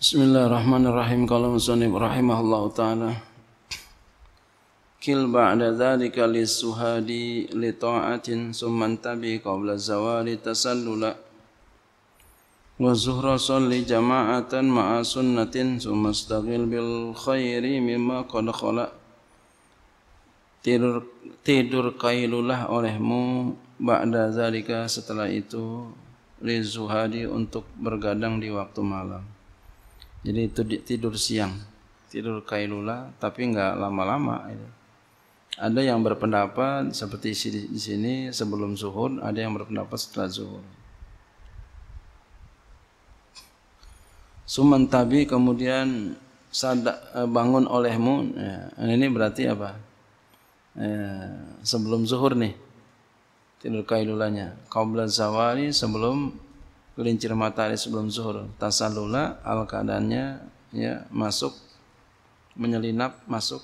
Bismillahirrahmanirrahim. Qala Musannif rahimahullahu taala. Kil ba'da dzalika lisuhadi li ta'atin summan tabi qabla zawali tasallula. Wa zuhra salli jama'atan ma'a sunnatin summa staghil bil khairi mimma qad khala. Tidur tidur kailulah olehmu ba'da dzalika setelah itu li zuhadi untuk bergadang di waktu malam. Jadi itu tidur siang, tidur kailula tapi nggak lama-lama. Gitu. Ada yang berpendapat seperti di sini sebelum zuhur, ada yang berpendapat setelah zuhur. Suman tabi kemudian sadak eh, bangun olehmu. Ya, nah, ini berarti apa? Ya, sebelum zuhur nih tidur kailulanya. Kau zawali sebelum gelincir matahari sebelum zuhur tasalula al keadaannya ya masuk menyelinap masuk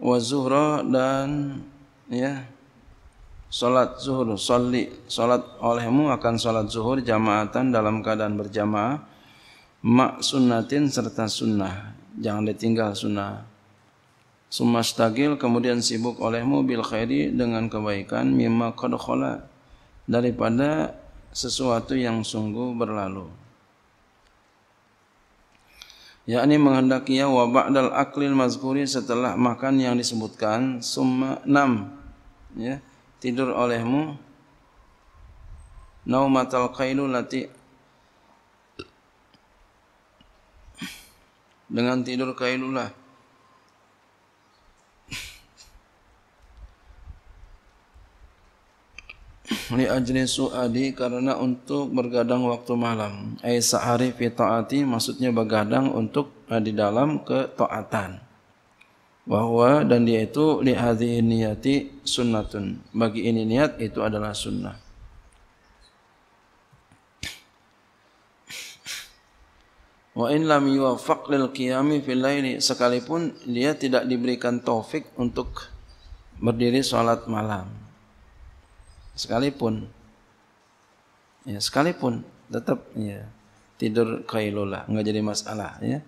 wa zuhra dan ya salat zuhur sholli salat olehmu akan salat zuhur jamaatan dalam keadaan berjamaah mak sunnatin serta sunnah jangan ditinggal sunnah sumastagil kemudian sibuk olehmu bil khairi dengan kebaikan mimma qad daripada sesuatu yang sungguh berlalu. Yakni menghendaki ya wabak dal aklil mazkuri setelah makan yang disebutkan summa enam ya, tidur olehmu naumatal kailu lati dengan tidur kailulah li ajri su'ali karena untuk bergadang waktu malam ai sa'ari fi ta'ati maksudnya bergadang untuk uh, di dalam ketaatan bahwa dan dia itu li hadhihi niyati sunnatun bagi ini niat itu adalah sunnah Wa in lam yuwaffaq lil qiyami fil laili sekalipun dia tidak diberikan taufik untuk berdiri salat malam sekalipun ya sekalipun tetap ya tidur kailula enggak jadi masalah ya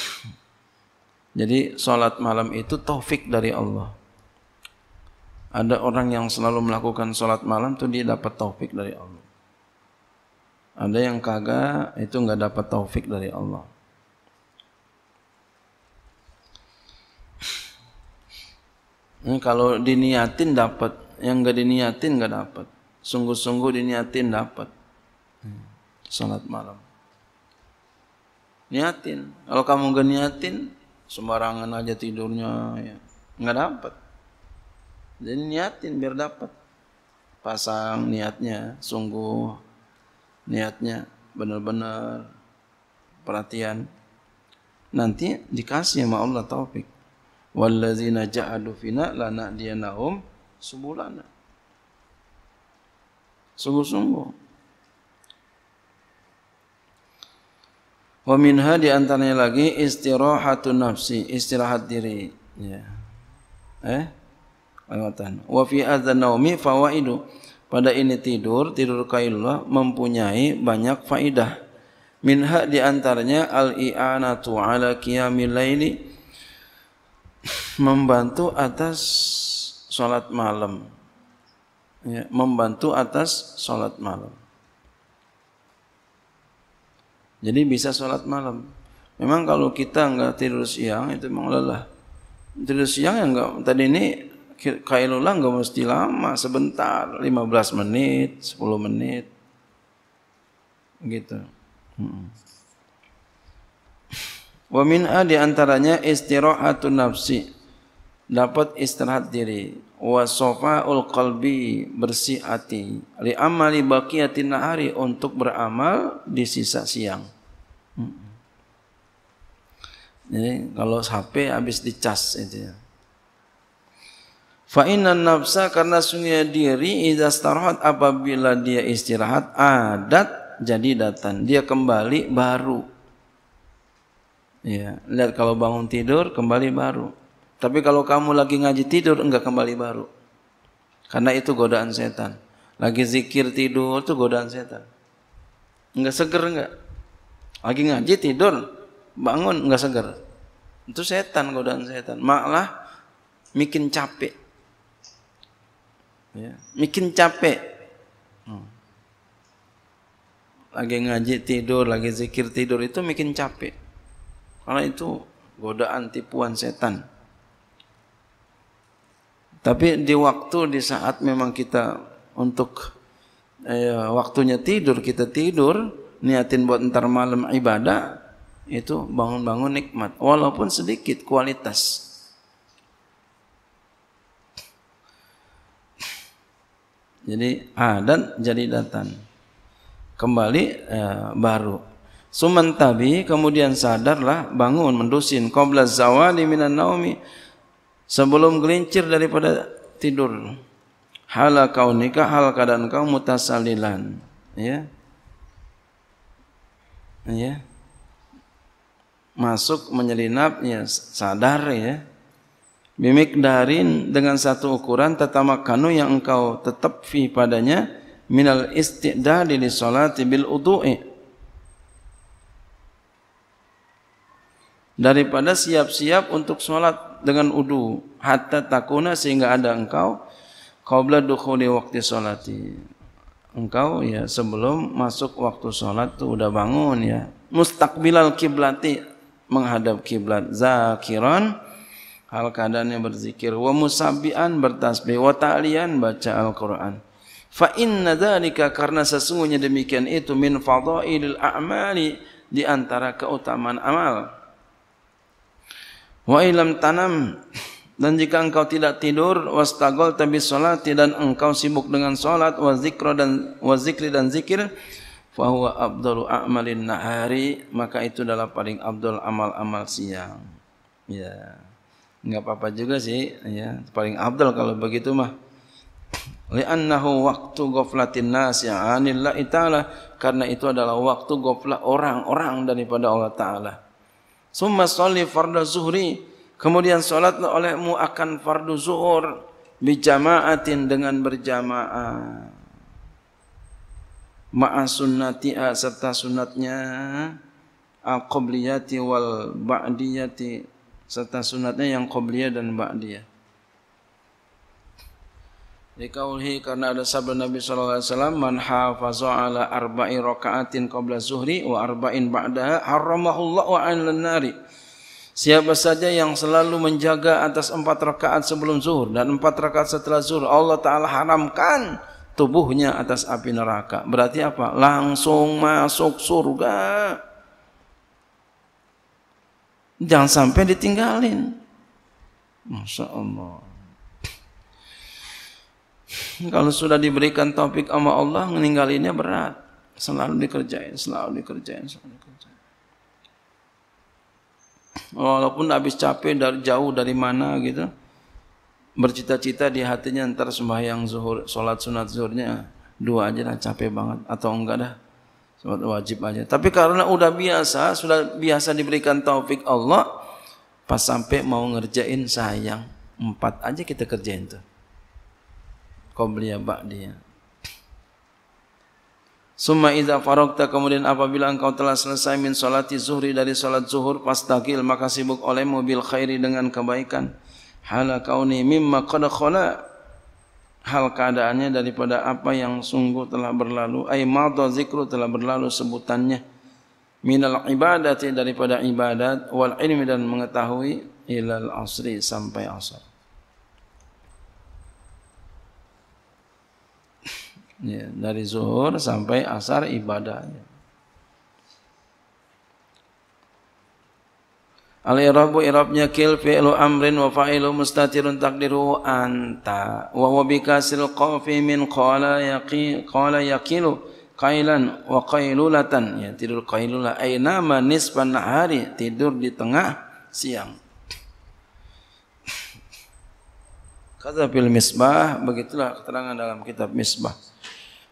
jadi salat malam itu taufik dari Allah ada orang yang selalu melakukan salat malam tuh dia dapat taufik dari Allah ada yang kagak itu enggak dapat taufik dari Allah Ini kalau diniatin dapat yang gak diniatin gak dapat. Sungguh-sungguh diniatin dapat. Salat malam. Niatin. Kalau kamu gak niatin, sembarangan aja tidurnya, ya. gak dapat. Jadi niatin biar dapat. Pasang niatnya, sungguh niatnya benar-benar perhatian. Nanti dikasih sama Allah taufik. Wallazina ja'alu fina lana dianahum sempurna. Sungguh-sungguh. Wa minha di antaranya lagi istirahatun nafsi, istirahat diri. Ya. Eh? Lewatan. Wa fi adzanaumi fawaidu. Pada ini tidur, tidur kailullah mempunyai banyak faedah. Minha di antaranya al-i'anatu ala qiyamil laili membantu atas sholat malam ya, membantu atas sholat malam jadi bisa sholat malam memang kalau kita nggak tidur siang itu memang lelah tidur siang yang nggak tadi ini kailullah nggak mesti lama sebentar 15 menit 10 menit gitu hmm. Wa min'a diantaranya istirahatun nafsi Dapat istirahat diri wa safaul qalbi bersih hati li amali baqiyatin nahari untuk beramal di sisa siang. Hmm. Jadi kalau HP habis dicas itu ya. Fa inna nafsa karena sunnya diri idza starahat apabila dia istirahat adat jadi datang dia kembali baru. Ya, lihat kalau bangun tidur kembali baru. Tapi kalau kamu lagi ngaji tidur, enggak kembali baru. Karena itu godaan setan. Lagi zikir tidur, itu godaan setan. Enggak seger enggak? Lagi ngaji tidur, bangun enggak seger. Itu setan, godaan setan. Malah bikin capek. Ya, bikin capek. Hmm. Lagi ngaji tidur, lagi zikir tidur itu bikin capek. Karena itu godaan tipuan setan. Tapi di waktu di saat memang kita untuk eh, waktunya tidur kita tidur niatin buat ntar malam ibadah itu bangun-bangun nikmat walaupun sedikit kualitas jadi adat ah, jadi datan kembali eh, baru sumantabi kemudian sadarlah bangun mendusin qabla zawali minan naumi sebelum gelincir daripada tidur hal kau nikah hal keadaan kau mutasalilan ya ya masuk menyelinap ya sadar ya mimik darin dengan satu ukuran tetama kanu yang engkau tetap fi padanya minal istidadi li salati bil udu'i daripada siap-siap untuk sholat dengan udu hatta takuna sehingga ada engkau kau qabla dukhuli waktu sholati engkau ya sebelum masuk waktu sholat tu sudah bangun ya Mustakbilal kiblati menghadap kiblat zakiran hal keadaannya berzikir wa musabbian bertasbih wa ta'lian baca Al-Qur'an fa inna dzalika karena sesungguhnya demikian itu min fadailil a'mali di antara keutamaan amal wa ilam tanam dan jika engkau tidak tidur wastagol tabi salat dan engkau sibuk dengan salat wa zikra dan wa zikri dan zikir fa huwa abdul a'malin nahari maka itu adalah paling abdul amal-amal siang ya enggak apa-apa juga sih ya paling abdul kalau begitu mah li'annahu waqtu ghaflatin nas ya anil la karena itu adalah waktu ghaflah orang-orang daripada Allah taala summa salli fardhu zuhri kemudian salatlah olehmu akan fardhu zuhur bi jama'atin dengan berjamaah ma'a sunnati ah, serta sunatnya al-qabliyati ah, wal ba'diyati serta sunatnya yang qabliyah dan ba'diyah dikauhi karena ada sabda Nabi sallallahu alaihi wasallam man hafaza ala arba'i raka'atin qabla zuhri wa arba'in ba'daha haramahullahu 'alan nari Siapa saja yang selalu menjaga atas empat rakaat sebelum zuhur dan empat rakaat setelah zuhur, Allah Ta'ala haramkan tubuhnya atas api neraka. Berarti apa? Langsung masuk surga. Jangan sampai ditinggalin. Masya Allah. Kalau sudah diberikan topik sama Allah, meninggalinya berat. Selalu dikerjain, selalu dikerjain, selalu dikerjain. Walaupun habis capek dari jauh dari mana gitu, bercita-cita di hatinya ntar sembahyang zuhur, sholat sunat zuhurnya dua aja lah capek banget atau enggak dah sholat wajib aja. Tapi karena udah biasa, sudah biasa diberikan taufik Allah, pas sampai mau ngerjain sayang empat aja kita kerjain tuh qabliya ba'diya. Summa idza faraghta kemudian apabila engkau telah selesai min salati zuhri dari salat zuhur fastaqil maka sibuk olehmu bil khairi dengan kebaikan hala kauni mimma qad khala hal keadaannya daripada apa yang sungguh telah berlalu ai madha zikru telah berlalu sebutannya minal ibadati daripada ibadat wal ilmi dan mengetahui ilal asri sampai asar Ya, dari zuhur sampai asar ibadahnya. Al-irabu irabnya kil fi'lu amrin wa fa'ilu mustatirun takdiru anta wa huwa bikasil qafi min qala yaqi qala yaqilu qailan wa qailulatan ya tidur qailula aina ma nisban nahari tidur di tengah siang kata fil misbah begitulah keterangan dalam kitab misbah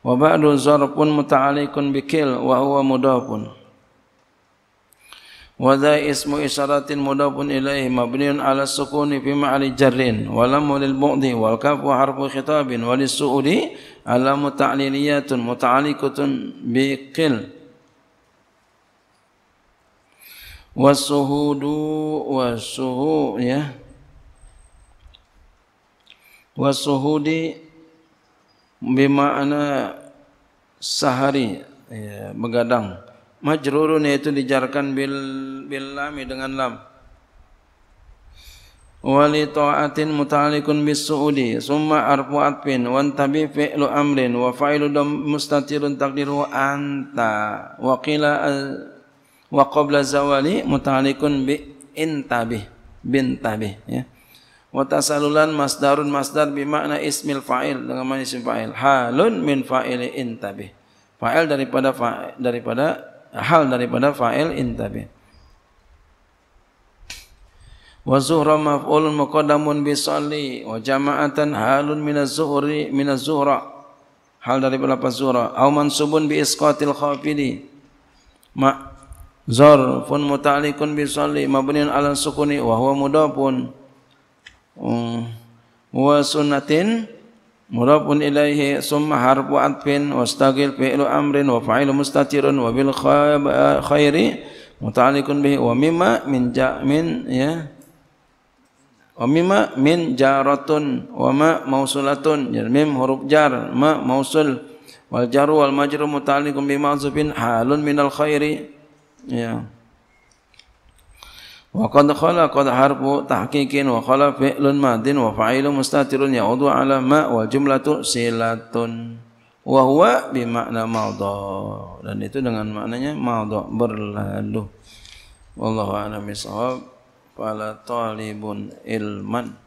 wa ba'du zarfun muta'alliqun bikil wa huwa mudafun wa dha ismu isharatin mudafun ilaihi mabniun ala sukuni fi ma'ali jarrin wa lam lil bu'di wal kafu harfu khitabin wa lis su'udi ala muta'alliyatun muta'alliqatun bikil wasuhudu wasuhu ya wasuhudi bermakna sehari ya, begadang majrurun itu dijarkan bil bil lam dengan lam wali ta'atin muta'alliqun bis suudi summa arfu atfin wan tabi fi'lu amrin wa fa'ilu mustatirun takdiru anta wa qila wa qabla zawali muta'alliqun bi intabi bintabi ya wa tasalulan masdarun masdar bi makna ismil fa'il dengan makna ismil fa'il halun min fa'ili intabi fa'il daripada fa daripada hal daripada fa'il intabi wa zuhra maf'ulun muqaddamun bi salli wa jama'atan halun min az-zuhri min az-zuhra hal daripada lafaz zuhra au mansubun bi isqatil khafili ma zarfun muta'alliqun bi salli mabniun ala sukuni wa huwa mudafun Um, wa sunnatin murabun ilaihi summa harfu atfin wastagil fi'lu amrin wa fa'ilu mustatirun wa bil khairi muta'alliqun bihi wa mimma min ja'min ya wa mimma min jaratun wa ma mausulatun jar mim huruf jar ma mausul wal jaru wal majru muta'alliqun bi mansubin halun minal khairi ya yeah wa qad khala qad harfu tahqiqin wa khala fi'lun madin wa fa'ilun mustatirun ya'udu 'ala ma wa jumlatu silatun wa huwa bi makna madha dan itu dengan maknanya madha berlalu wallahu a'lam bishawab fala talibun ilman